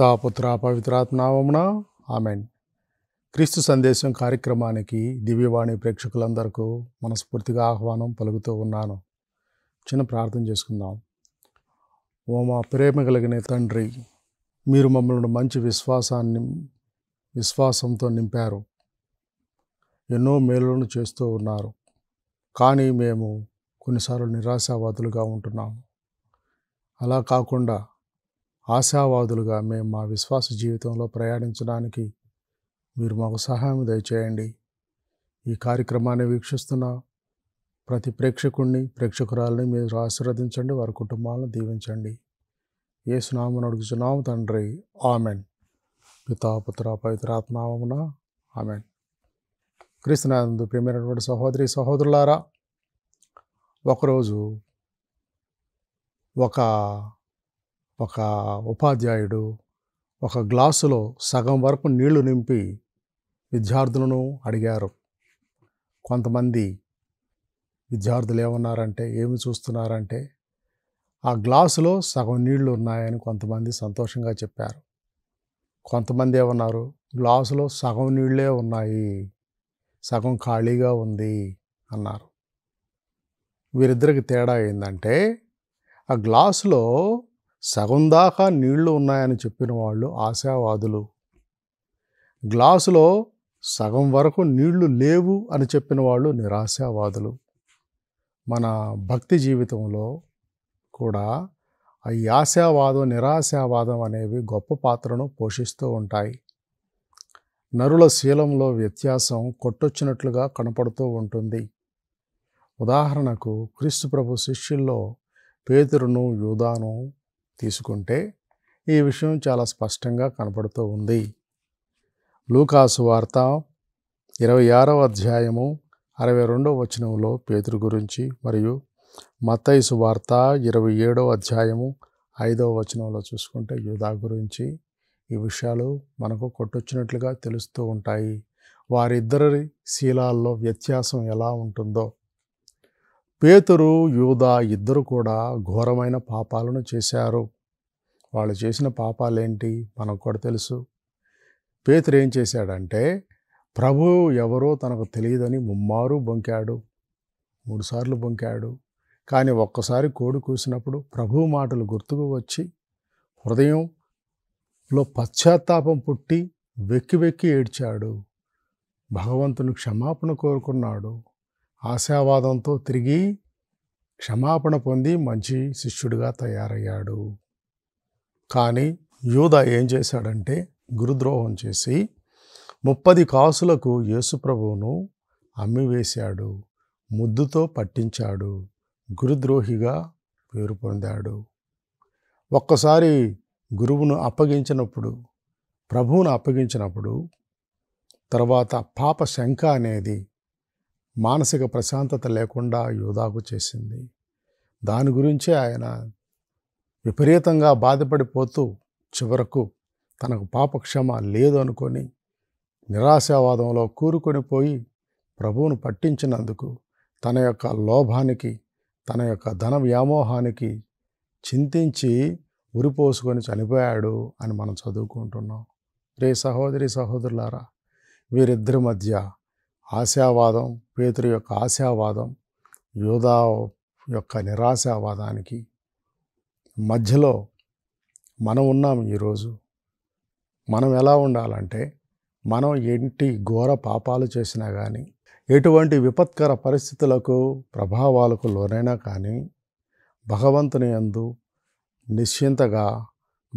పితాపుత్ర పవిత్రాత్మనామమున amen క్రీస్తు సందేశం కార్యక్రమానికి దివ్యవాణి ప్రేక్షకులందరికీ మనస్ఫూర్తిగా ఆహ్వానం పలుకుతూ ఉన్నాను చిన్న ప్రార్థన చేసుకుందాం ఓ మా ప్రేమ కలిగిన తండ్రి మీరు మమ్మల్ని మంచి విశ్వాసాన్ని విశ్వాసంతో నింపారు ఎన్నో మేలులను చేస్తూ ఉన్నారు కానీ మేము కొన్నిసార్లు నిరాశావాదులుగా ఉంటున్నాము అలా కాకుండా ఆశావాదులుగా మేము మా విశ్వాస జీవితంలో ప్రయాణించడానికి మీరు మాకు సహాయం దయచేయండి ఈ కార్యక్రమాన్ని వీక్షిస్తున్న ప్రతి ప్రేక్షకుడిని ప్రేక్షకురాలని మీరు ఆశీర్వదించండి వారి కుటుంబాలను దీవించండి ఏ సునామను అడుగుచున్నాం తండ్రి ఆమెన్ పితాపుత్ర పవిత్రాత్మనామమున ఆమెన్ క్రీస్తునాథందు ప్రియమైనటువంటి సహోదరి సహోదరులారా ఒకరోజు ఒక ఒక ఉపాధ్యాయుడు ఒక గ్లాసులో సగం వరకు నీళ్లు నింపి విద్యార్థులను అడిగారు కొంతమంది విద్యార్థులు ఏమన్నారంటే ఏమి చూస్తున్నారంటే ఆ గ్లాసులో సగం నీళ్లు ఉన్నాయని కొంతమంది సంతోషంగా చెప్పారు కొంతమంది ఏమన్నారు గ్లాసులో సగం నీళ్లే ఉన్నాయి సగం ఖాళీగా ఉంది అన్నారు వీరిద్దరికి తేడా ఏంటంటే ఆ గ్లాసులో సగం దాకా నీళ్లు ఉన్నాయని చెప్పిన వాళ్ళు ఆశావాదులు గ్లాసులో సగం వరకు నీళ్లు లేవు అని చెప్పిన వాళ్ళు నిరాశావాదులు మన భక్తి జీవితంలో కూడా ఈ ఆశావాదం నిరాశావాదం అనేవి గొప్ప పాత్రను పోషిస్తూ ఉంటాయి నరుల శీలంలో వ్యత్యాసం కొట్టొచ్చినట్లుగా కనపడుతూ ఉంటుంది ఉదాహరణకు క్రీస్తు ప్రభు శిష్యుల్లో పేతురును యూదాను తీసుకుంటే ఈ విషయం చాలా స్పష్టంగా కనపడుతూ ఉంది లూకాసు వార్త ఇరవై ఆరవ అధ్యాయము అరవై రెండవ వచనంలో పేతురు గురించి మరియు మత్తైసు వార్త ఇరవై ఏడవ అధ్యాయము ఐదవ వచనంలో చూసుకుంటే యూదా గురించి ఈ విషయాలు మనకు కొట్టొచ్చినట్లుగా తెలుస్తూ ఉంటాయి వారిద్దరి శీలాల్లో వ్యత్యాసం ఎలా ఉంటుందో పేతురు యూదా ఇద్దరు కూడా ఘోరమైన పాపాలను చేశారు వాళ్ళు చేసిన పాపాలేంటి మనకు కూడా తెలుసు పేతురు ఏం చేశాడంటే ప్రభు ఎవరో తనకు తెలియదని ముమ్మారు బొంకాడు మూడుసార్లు బొంకాడు కానీ ఒక్కసారి కోడి కూసినప్పుడు ప్రభు మాటలు గుర్తుకు వచ్చి హృదయంలో పశ్చాత్తాపం పుట్టి వెక్కి వెక్కి ఏడ్చాడు భగవంతుని క్షమాపణ కోరుకున్నాడు ఆశావాదంతో తిరిగి క్షమాపణ పొంది మంచి శిష్యుడిగా తయారయ్యాడు కానీ యూద ఏం చేశాడంటే గురుద్రోహం చేసి ముప్పది కాసులకు యేసుప్రభువును అమ్మివేశాడు ముద్దుతో పట్టించాడు గురుద్రోహిగా పేరు పొందాడు ఒక్కసారి గురువును అప్పగించినప్పుడు ప్రభువును అప్పగించినప్పుడు తర్వాత పాప శంఖ అనేది మానసిక ప్రశాంతత లేకుండా యోధాకు చేసింది దాని గురించే ఆయన విపరీతంగా బాధపడిపోతూ చివరకు తనకు పాపక్షమ లేదు అనుకొని నిరాశావాదంలో కూరుకొని పోయి ప్రభువును పట్టించినందుకు తన యొక్క లోభానికి తన యొక్క ధన వ్యామోహానికి చింతించి ఉరిపోసుకొని చనిపోయాడు అని మనం చదువుకుంటున్నాం రే సహోదరి సహోదరులారా వీరిద్దరి మధ్య ఆశావాదం పేతురు యొక్క ఆశావాదం యోధా యొక్క నిరాశావాదానికి మధ్యలో మనం ఉన్నాం ఈరోజు మనం ఎలా ఉండాలంటే మనం ఏంటి ఘోర పాపాలు చేసినా కానీ ఎటువంటి విపత్కర పరిస్థితులకు ప్రభావాలకు లోనైనా కానీ భగవంతుని యందు నిశ్చింతగా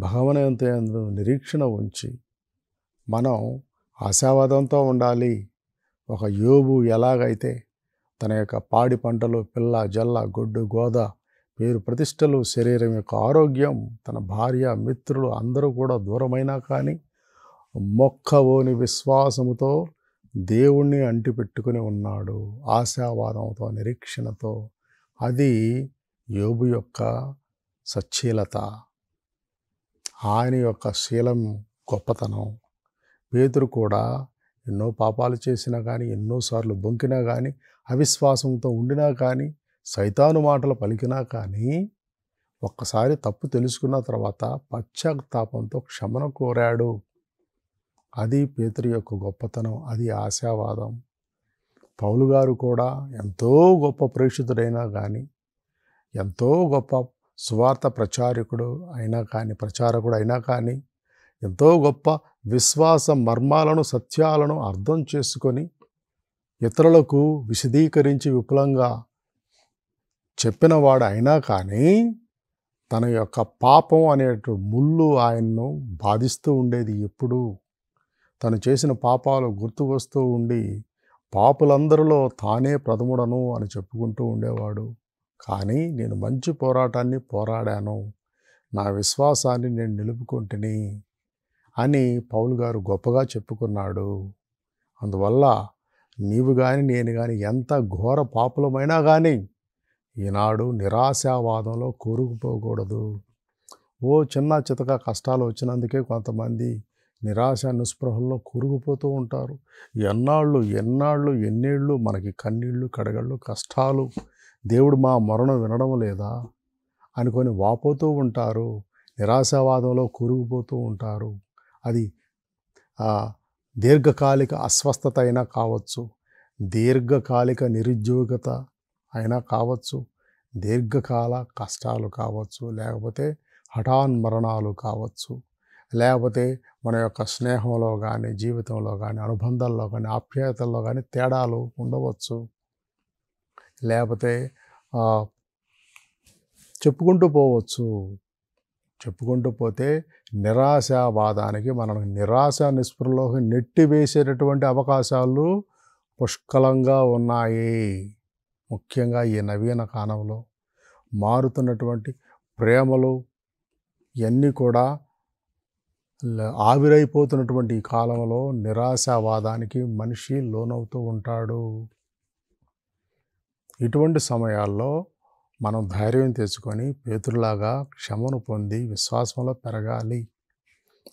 భగవంతుని యందు నిరీక్షణ ఉంచి మనం ఆశావాదంతో ఉండాలి ఒక యోబు ఎలాగైతే తన యొక్క పాడి పంటలు పిల్ల జల్ల గొడ్డు గోద పేరు ప్రతిష్టలు శరీరం యొక్క ఆరోగ్యం తన భార్య మిత్రులు అందరూ కూడా దూరమైనా కానీ మొక్కవోని విశ్వాసముతో దేవుణ్ణి అంటిపెట్టుకుని ఉన్నాడు ఆశావాదంతో నిరీక్షణతో అది యోబు యొక్క సచ్చీలత ఆయన యొక్క శీలం గొప్పతనం పేతురు కూడా ఎన్నో పాపాలు చేసినా కానీ ఎన్నోసార్లు బొంకినా కానీ అవిశ్వాసంతో ఉండినా కానీ సైతాను మాటలు పలికినా కానీ ఒక్కసారి తప్పు తెలుసుకున్న తర్వాత పశ్చాత్తాపంతో క్షమను కోరాడు అది పేతురు యొక్క గొప్పతనం అది ఆశావాదం పౌలు గారు కూడా ఎంతో గొప్ప ప్రేక్షితుడైనా కానీ ఎంతో గొప్ప సువార్త ప్రచారకుడు అయినా కానీ ప్రచారకుడు అయినా కానీ ఎంతో గొప్ప విశ్వాస మర్మాలను సత్యాలను అర్థం చేసుకొని ఇతరులకు విశదీకరించి విపులంగా చెప్పినవాడు అయినా కానీ తన యొక్క పాపం అనేటు ముళ్ళు ఆయన్ను బాధిస్తూ ఉండేది ఎప్పుడూ తను చేసిన పాపాలు గుర్తుకొస్తూ ఉండి పాపులందరిలో తానే ప్రథముడను అని చెప్పుకుంటూ ఉండేవాడు కానీ నేను మంచి పోరాటాన్ని పోరాడాను నా విశ్వాసాన్ని నేను నిలుపుకుంటుని అని పౌలు గారు గొప్పగా చెప్పుకున్నాడు అందువల్ల నీవు కానీ నేను కానీ ఎంత ఘోర పాపులమైనా కానీ ఈనాడు నిరాశావాదంలో కూరుకుపోకూడదు ఓ చిన్న చితక కష్టాలు వచ్చినందుకే కొంతమంది నిరాశ నిస్పృహల్లో కూరుకుపోతూ ఉంటారు ఎన్నాళ్ళు ఎన్నాళ్ళు ఎన్నేళ్ళు మనకి కన్నీళ్ళు కడగళ్ళు కష్టాలు దేవుడు మా మరణం వినడం లేదా అనుకొని వాపోతూ ఉంటారు నిరాశావాదంలో కూరుకుపోతూ ఉంటారు అది దీర్ఘకాలిక అస్వస్థత అయినా కావచ్చు దీర్ఘకాలిక నిరుద్యోగత అయినా కావచ్చు దీర్ఘకాల కష్టాలు కావచ్చు లేకపోతే హఠాన్ మరణాలు కావచ్చు లేకపోతే మన యొక్క స్నేహంలో కానీ జీవితంలో కానీ అనుబంధాల్లో కానీ ఆప్యాయతల్లో కానీ తేడాలు ఉండవచ్చు లేకపోతే చెప్పుకుంటూ పోవచ్చు చెప్పుకుంటూ పోతే నిరాశావాదానికి మనం నిరాశ నిస్పృహలోకి నెట్టివేసేటటువంటి అవకాశాలు పుష్కలంగా ఉన్నాయి ముఖ్యంగా ఈ నవీన కాలంలో మారుతున్నటువంటి ప్రేమలు ఇవన్నీ కూడా ఆవిరైపోతున్నటువంటి ఈ కాలంలో నిరాశావాదానికి మనిషి లోనవుతూ ఉంటాడు ఇటువంటి సమయాల్లో మనం ధైర్యం తెచ్చుకొని పేతురులాగా క్షమను పొంది విశ్వాసంలో పెరగాలి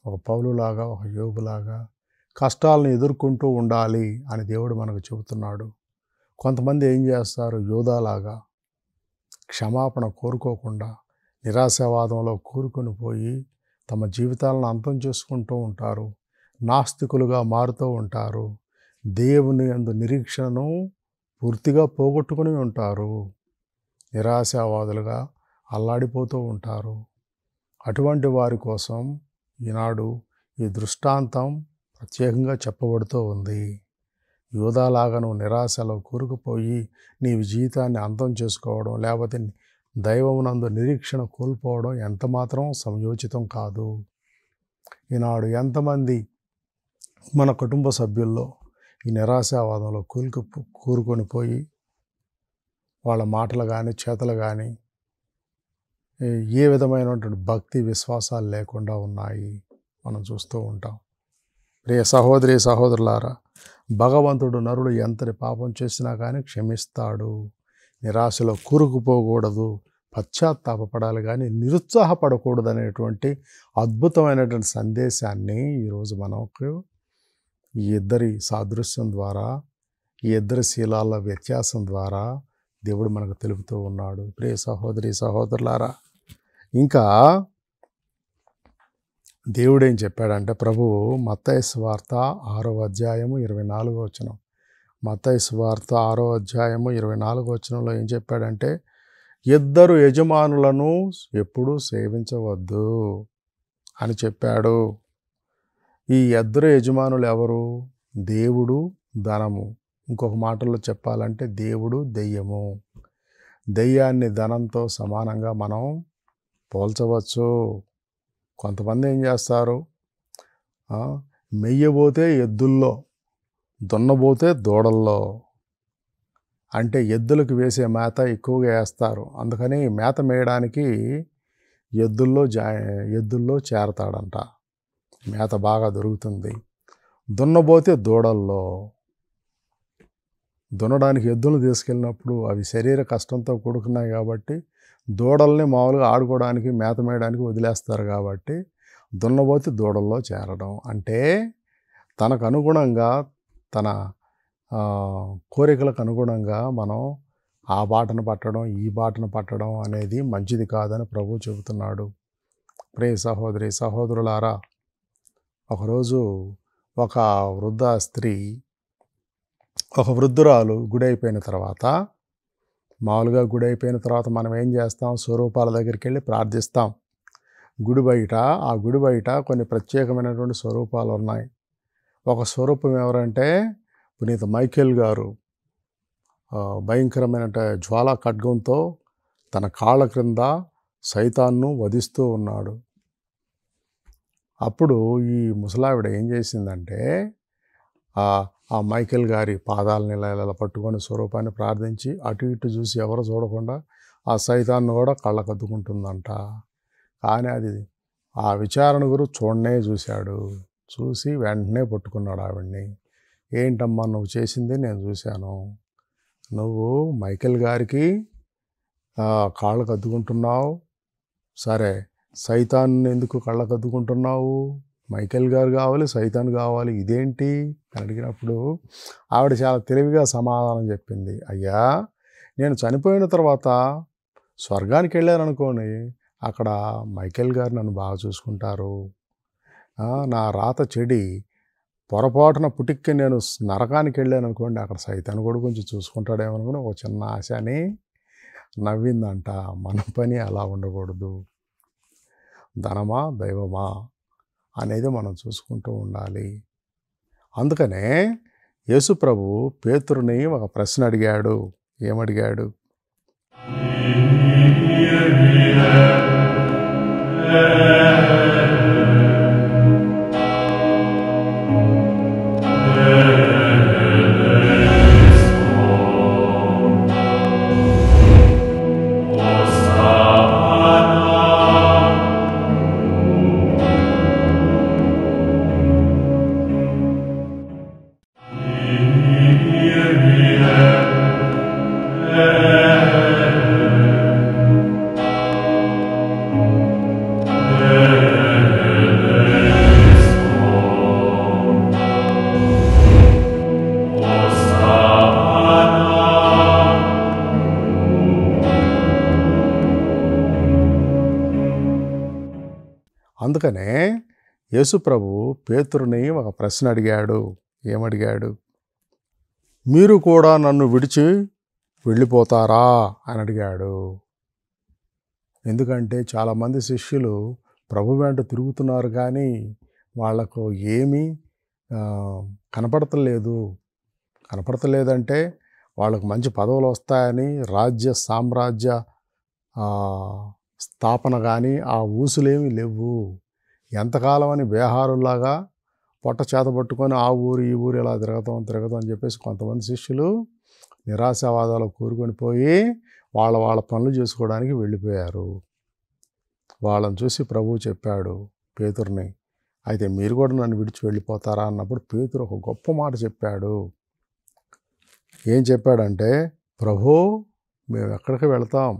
ఒక పౌలులాగా ఒక యోగులాగా కష్టాలను ఎదుర్కొంటూ ఉండాలి అని దేవుడు మనకు చెబుతున్నాడు కొంతమంది ఏం చేస్తారు యోధాలాగా క్షమాపణ కోరుకోకుండా నిరాశావాదంలో కూరుకొని పోయి తమ జీవితాలను అంతం చేసుకుంటూ ఉంటారు నాస్తికులుగా మారుతూ ఉంటారు దేవుని అందు నిరీక్షణను పూర్తిగా పోగొట్టుకుని ఉంటారు నిరాశావాదులుగా అల్లాడిపోతూ ఉంటారు అటువంటి వారి కోసం ఈనాడు ఈ దృష్టాంతం ప్రత్యేకంగా చెప్పబడుతూ ఉంది యోధాలాగా నువ్వు నిరాశలో కూరుకుపోయి నీ జీవితాన్ని అంతం చేసుకోవడం లేకపోతే దైవమునందు నిరీక్షణ కోల్పోవడం ఎంతమాత్రం సంయోచితం కాదు ఈనాడు ఎంతమంది మన కుటుంబ సభ్యుల్లో ఈ నిరాశావాదంలో కూలుకు కూరుకొని పోయి వాళ్ళ మాటలు కానీ చేతలు కానీ ఏ విధమైనటువంటి భక్తి విశ్వాసాలు లేకుండా ఉన్నాయి మనం చూస్తూ ఉంటాం ప్రియ సహోదరి సహోదరులారా భగవంతుడు నరుడు ఎంతటి పాపం చేసినా కానీ క్షమిస్తాడు నిరాశలో కూరుకుపోకూడదు పశ్చాత్తాపడాలి కానీ నిరుత్సాహపడకూడదు అనేటువంటి అద్భుతమైనటువంటి సందేశాన్ని ఈరోజు మనకు ఈ ఇద్దరి సాదృశ్యం ద్వారా ఈ ఇద్దరి శీలాల వ్యత్యాసం ద్వారా దేవుడు మనకు తెలుపుతూ ఉన్నాడు ప్రియ సహోదరి సహోదరులారా ఇంకా దేవుడు ఏం చెప్పాడంటే ప్రభువు మత్తయ్య స్వార్త ఆరో అధ్యాయము ఇరవై నాలుగో వచనం మత్తయ్య స్వార్త ఆరో అధ్యాయము ఇరవై నాలుగో వచనంలో ఏం చెప్పాడంటే ఇద్దరు యజమానులను ఎప్పుడూ సేవించవద్దు అని చెప్పాడు ఈ ఇద్దరు యజమానులు ఎవరు దేవుడు ధనము ఇంకొక మాటలో చెప్పాలంటే దేవుడు దెయ్యము దెయ్యాన్ని ధనంతో సమానంగా మనం పోల్చవచ్చు కొంతమంది ఏం చేస్తారు మెయ్యబోతే ఎద్దుల్లో దున్నబోతే దూడల్లో అంటే ఎద్దులకు వేసే మేత ఎక్కువగా వేస్తారు అందుకని మేత మేయడానికి ఎద్దుల్లో జా ఎద్దుల్లో చేరతాడంట మేత బాగా దొరుకుతుంది దున్నబోతే దూడల్లో దున్నడానికి ఎద్దులను తీసుకెళ్ళినప్పుడు అవి శరీర కష్టంతో కూడుకున్నాయి కాబట్టి దూడల్ని మామూలుగా ఆడుకోవడానికి మేత మేయడానికి వదిలేస్తారు కాబట్టి దున్నబోతి దూడల్లో చేరడం అంటే తనకు అనుగుణంగా తన కోరికలకు అనుగుణంగా మనం ఆ బాటను పట్టడం ఈ బాటను పట్టడం అనేది మంచిది కాదని ప్రభు చెబుతున్నాడు ప్రే సహోదరి సహోదరులారా ఒకరోజు ఒక వృద్ధ స్త్రీ ఒక వృద్ధురాలు గుడి అయిపోయిన తర్వాత మామూలుగా గుడి అయిపోయిన తర్వాత మనం ఏం చేస్తాం స్వరూపాల దగ్గరికి వెళ్ళి ప్రార్థిస్తాం గుడి బయట ఆ గుడి బయట కొన్ని ప్రత్యేకమైనటువంటి స్వరూపాలు ఉన్నాయి ఒక స్వరూపం ఎవరంటే పునీత మైఖేల్ గారు భయంకరమైన జ్వాలా ఖడ్గంతో తన కాళ్ళ క్రింద సైతాన్ను వధిస్తూ ఉన్నాడు అప్పుడు ఈ ముసలావిడ ఏం చేసిందంటే ఆ మైకేల్ గారి పాదాలని ఇలా ఇలా పట్టుకొని స్వరూపాన్ని ప్రార్థించి అటు ఇటు చూసి ఎవరు చూడకుండా ఆ సైతాన్ని కూడా కళ్ళకద్దుకుంటుందంట కానీ అది ఆ విచారణ గురు చూడనే చూశాడు చూసి వెంటనే పట్టుకున్నాడు ఆవిడ్ని ఏంటమ్మా నువ్వు చేసింది నేను చూశాను నువ్వు మైకేల్ గారికి కాళ్ళకద్దుకుంటున్నావు సరే సైతాన్ని ఎందుకు కళ్ళకద్దుకుంటున్నావు మైకేల్ గారు కావాలి సైతాన్ కావాలి ఇదేంటి అని అడిగినప్పుడు ఆవిడ చాలా తెలివిగా సమాధానం చెప్పింది అయ్యా నేను చనిపోయిన తర్వాత స్వర్గానికి వెళ్ళాననుకోని అనుకోని అక్కడ మైకేల్ గారు నన్ను బాగా చూసుకుంటారు నా రాత చెడి పొరపాటున పుటిక్కి నేను నరకానికి వెళ్ళాను అనుకోండి అక్కడ సైతాన్ని కూడా కొంచెం చూసుకుంటాడేమో అనుకుని ఒక చిన్న ఆశ అని నవ్విందంట మన పని అలా ఉండకూడదు ధనమా దైవమా అనేది మనం చూసుకుంటూ ఉండాలి అందుకనే యేసుప్రభు పేతురుని ఒక ప్రశ్న అడిగాడు ఏమడిగాడు Yeah. అందుకనే యేసుప్రభు పేతురుని ఒక ప్రశ్న అడిగాడు ఏమడిగాడు మీరు కూడా నన్ను విడిచి వెళ్ళిపోతారా అని అడిగాడు ఎందుకంటే చాలామంది శిష్యులు ప్రభు వెంట తిరుగుతున్నారు కానీ వాళ్లకు ఏమీ కనపడతలేదు కనపడతలేదంటే వాళ్ళకు మంచి పదవులు వస్తాయని రాజ్య సామ్రాజ్య స్థాపన కానీ ఆ ఊసులేమీ లేవు ఎంతకాలం అని బేహారులాగా పొట్ట చేత పట్టుకొని ఆ ఊరు ఈ ఊరు ఇలా తిరగతాం తిరగతాం అని చెప్పేసి కొంతమంది శిష్యులు నిరాశావాదాలు కూరుకొని పోయి వాళ్ళ వాళ్ళ పనులు చేసుకోవడానికి వెళ్ళిపోయారు వాళ్ళని చూసి ప్రభువు చెప్పాడు పేతుర్ని అయితే మీరు కూడా నన్ను విడిచి వెళ్ళిపోతారా అన్నప్పుడు పేతురు ఒక గొప్ప మాట చెప్పాడు ఏం చెప్పాడంటే ప్రభు మేము ఎక్కడికి వెళ్తాం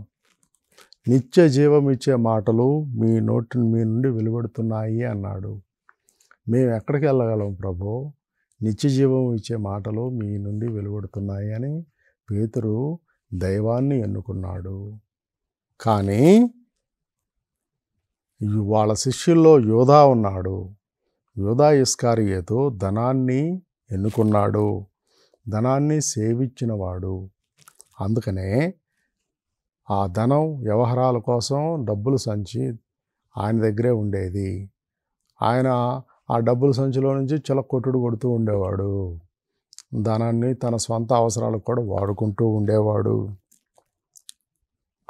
నిత్య జీవం ఇచ్చే మాటలు మీ నోటి మీ నుండి వెలువడుతున్నాయి అన్నాడు మేము ఎక్కడికి వెళ్ళగలం ప్రభు నిత్య జీవం ఇచ్చే మాటలు మీ నుండి వెలువడుతున్నాయి అని పేతురు దైవాన్ని ఎన్నుకున్నాడు కానీ వాళ్ళ శిష్యుల్లో యోధా ఉన్నాడు యోధా ఇస్కారియేతో ధనాన్ని ఎన్నుకున్నాడు ధనాన్ని సేవించినవాడు అందుకనే ఆ ధనం వ్యవహారాల కోసం డబ్బులు సంచి ఆయన దగ్గరే ఉండేది ఆయన ఆ డబ్బుల సంచిలో నుంచి చిల కొట్టుడు కొడుతూ ఉండేవాడు ధనాన్ని తన స్వంత అవసరాలకు కూడా వాడుకుంటూ ఉండేవాడు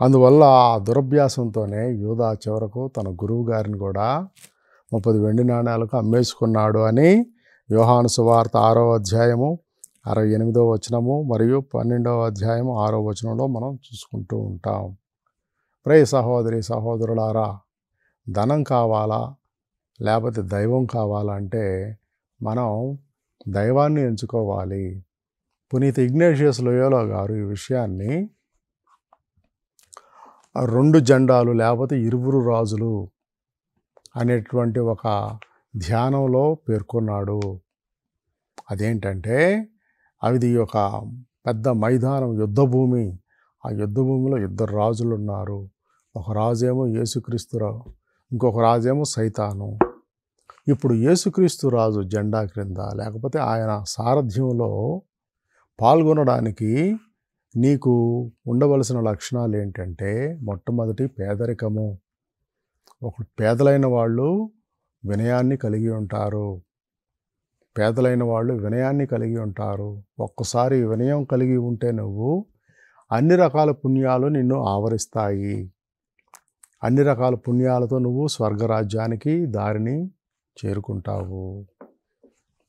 అందువల్ల ఆ దురభ్యాసంతోనే యూదా చివరకు తన గురువు గారిని కూడా ముప్పది వెండి నాణ్యాలకు అమ్మేసుకున్నాడు అని యోహాను సువార్త ఆరో అధ్యాయము అరవై ఎనిమిదవ వచనము మరియు పన్నెండవ అధ్యాయం ఆరో వచనంలో మనం చూసుకుంటూ ఉంటాం ప్రే సహోదరి సహోదరులారా ధనం కావాలా లేకపోతే దైవం కావాలంటే మనం దైవాన్ని ఎంచుకోవాలి పునీత ఇగ్నేషియస్ లోయోలో గారు ఈ విషయాన్ని రెండు జెండాలు లేకపోతే ఇరువురు రాజులు అనేటువంటి ఒక ధ్యానంలో పేర్కొన్నాడు అదేంటంటే అది ఒక పెద్ద మైదానం యుద్ధభూమి ఆ యుద్ధభూమిలో ఇద్దరు రాజులు ఉన్నారు ఒక రాజేమో యేసుక్రీస్తురావు ఇంకొక రాజేమో సైతాను ఇప్పుడు యేసుక్రీస్తు రాజు జెండా క్రింద లేకపోతే ఆయన సారథ్యంలో పాల్గొనడానికి నీకు ఉండవలసిన లక్షణాలు ఏంటంటే మొట్టమొదటి పేదరికము ఒక పేదలైన వాళ్ళు వినయాన్ని కలిగి ఉంటారు పేదలైన వాళ్ళు వినయాన్ని కలిగి ఉంటారు ఒక్కసారి వినయం కలిగి ఉంటే నువ్వు అన్ని రకాల పుణ్యాలు నిన్ను ఆవరిస్తాయి అన్ని రకాల పుణ్యాలతో నువ్వు స్వర్గరాజ్యానికి దారిని చేరుకుంటావు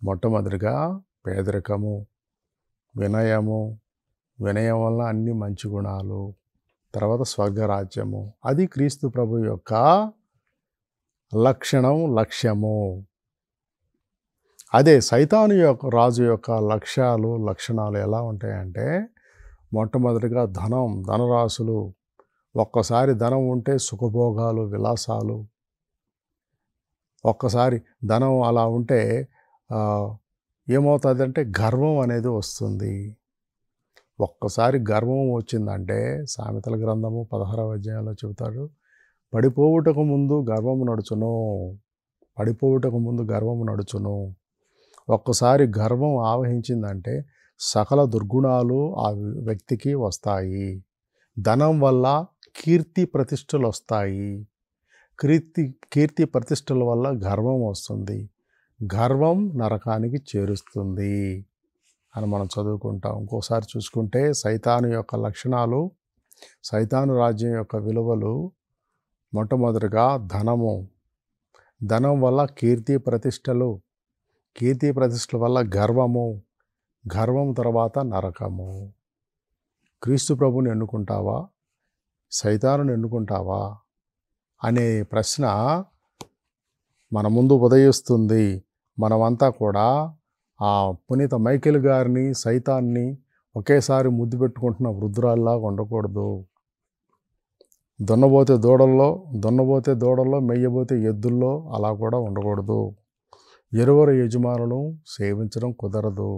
మొట్టమొదటిగా పేదరికము వినయము వినయం వల్ల అన్ని మంచి గుణాలు తర్వాత స్వర్గరాజ్యము అది క్రీస్తు ప్రభు యొక్క లక్షణం లక్ష్యము అదే సైతాను యొక్క రాజు యొక్క లక్ష్యాలు లక్షణాలు ఎలా ఉంటాయంటే మొట్టమొదటిగా ధనం ధనరాశులు ఒక్కసారి ధనం ఉంటే సుఖభోగాలు విలాసాలు ఒక్కసారి ధనం అలా ఉంటే ఏమవుతుందంటే గర్వం అనేది వస్తుంది ఒక్కసారి గర్వం వచ్చిందంటే సామెతల గ్రంథము పదహారవ అధ్యాయంలో చెబుతాడు పడిపోవుటకు ముందు గర్వము నడుచును పడిపోవుటకు ముందు గర్వము నడుచును ఒక్కసారి గర్వం ఆవహించిందంటే సకల దుర్గుణాలు ఆ వ్యక్తికి వస్తాయి ధనం వల్ల కీర్తి ప్రతిష్టలు వస్తాయి కీర్తి కీర్తి ప్రతిష్టల వల్ల గర్వం వస్తుంది గర్వం నరకానికి చేరుస్తుంది అని మనం చదువుకుంటాం ఇంకోసారి చూసుకుంటే సైతాను యొక్క లక్షణాలు సైతాను రాజ్యం యొక్క విలువలు మొట్టమొదటిగా ధనము ధనం వల్ల కీర్తి ప్రతిష్టలు కీర్తి ప్రతిష్టల వల్ల గర్వము గర్వం తర్వాత నరకము క్రీస్తు ప్రభుని ఎన్నుకుంటావా సైతాను ఎన్నుకుంటావా అనే ప్రశ్న మన ముందు ఉదయిస్తుంది మనమంతా కూడా ఆ పునీత మైకేల్ గారిని సైతాన్ని ఒకేసారి ముద్దు పెట్టుకుంటున్న వృద్ధురాల్లాగా ఉండకూడదు దున్నబోతే దూడల్లో దున్నబోతే దూడల్లో మెయ్యబోతే ఎద్దుల్లో అలా కూడా ఉండకూడదు ఇరువురు యజమానులను సేవించడం కుదరదు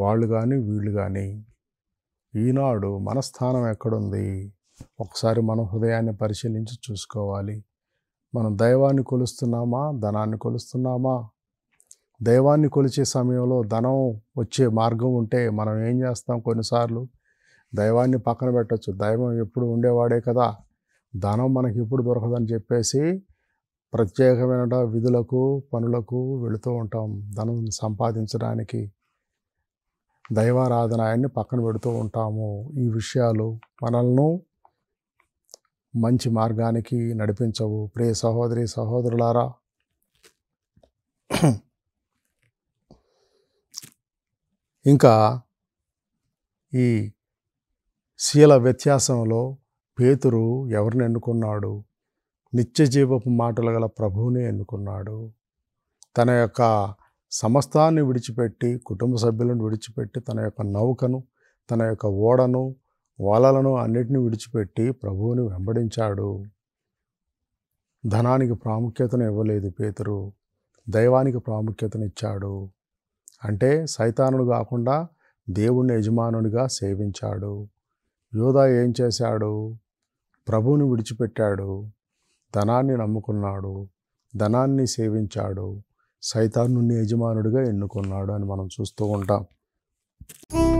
వాళ్ళు కానీ వీళ్ళు కానీ ఈనాడు మన స్థానం ఎక్కడుంది ఒకసారి మన హృదయాన్ని పరిశీలించి చూసుకోవాలి మనం దైవాన్ని కొలుస్తున్నామా ధనాన్ని కొలుస్తున్నామా దైవాన్ని కొలిచే సమయంలో ధనం వచ్చే మార్గం ఉంటే మనం ఏం చేస్తాం కొన్నిసార్లు దైవాన్ని పక్కన పెట్టచ్చు దైవం ఎప్పుడు ఉండేవాడే కదా ధనం మనకి ఎప్పుడు దొరకదని చెప్పేసి ప్రత్యేకమైన విధులకు పనులకు వెళుతూ ఉంటాం ధనం సంపాదించడానికి ఆయన్ని పక్కన పెడుతూ ఉంటాము ఈ విషయాలు మనల్ని మంచి మార్గానికి నడిపించవు ప్రియ సహోదరి సహోదరులారా ఇంకా ఈ శీల వ్యత్యాసంలో పేతురు ఎవరిని ఎన్నుకున్నాడు నిత్యజీవపు మాటలు గల ప్రభువుని ఎన్నుకున్నాడు తన యొక్క సమస్తాన్ని విడిచిపెట్టి కుటుంబ సభ్యులను విడిచిపెట్టి తన యొక్క నౌకను తన యొక్క ఓడను వలలను అన్నిటిని విడిచిపెట్టి ప్రభువుని వెంబడించాడు ధనానికి ప్రాముఖ్యతను ఇవ్వలేదు పేతురు దైవానికి ప్రాముఖ్యతనిచ్చాడు అంటే సైతానుడు కాకుండా దేవుణ్ణి యజమానునిగా సేవించాడు యోధా ఏం చేశాడు ప్రభువుని విడిచిపెట్టాడు ధనాన్ని నమ్ముకున్నాడు ధనాన్ని సేవించాడు సైతాన్ని యజమానుడిగా ఎన్నుకున్నాడు అని మనం చూస్తూ ఉంటాం